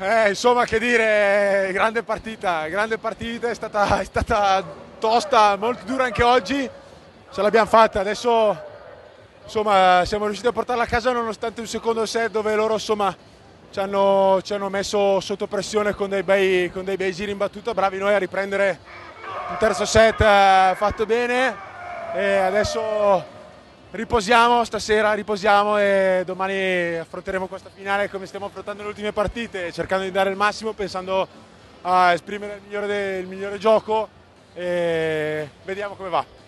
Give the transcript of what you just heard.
Eh, insomma, che dire, eh, grande partita, grande partita, è stata, è stata tosta, molto dura anche oggi, ce l'abbiamo fatta, adesso insomma, siamo riusciti a portarla a casa nonostante un secondo set dove loro insomma, ci, hanno, ci, hanno, messo sotto pressione con dei, bei, con dei, bei, giri in battuta, bravi noi a riprendere un terzo set eh, fatto bene e adesso riposiamo stasera, riposiamo e domani affronteremo questa finale come stiamo affrontando le ultime partite, cercando di dare il massimo, pensando a esprimere il migliore, de, il migliore gioco e vediamo come va.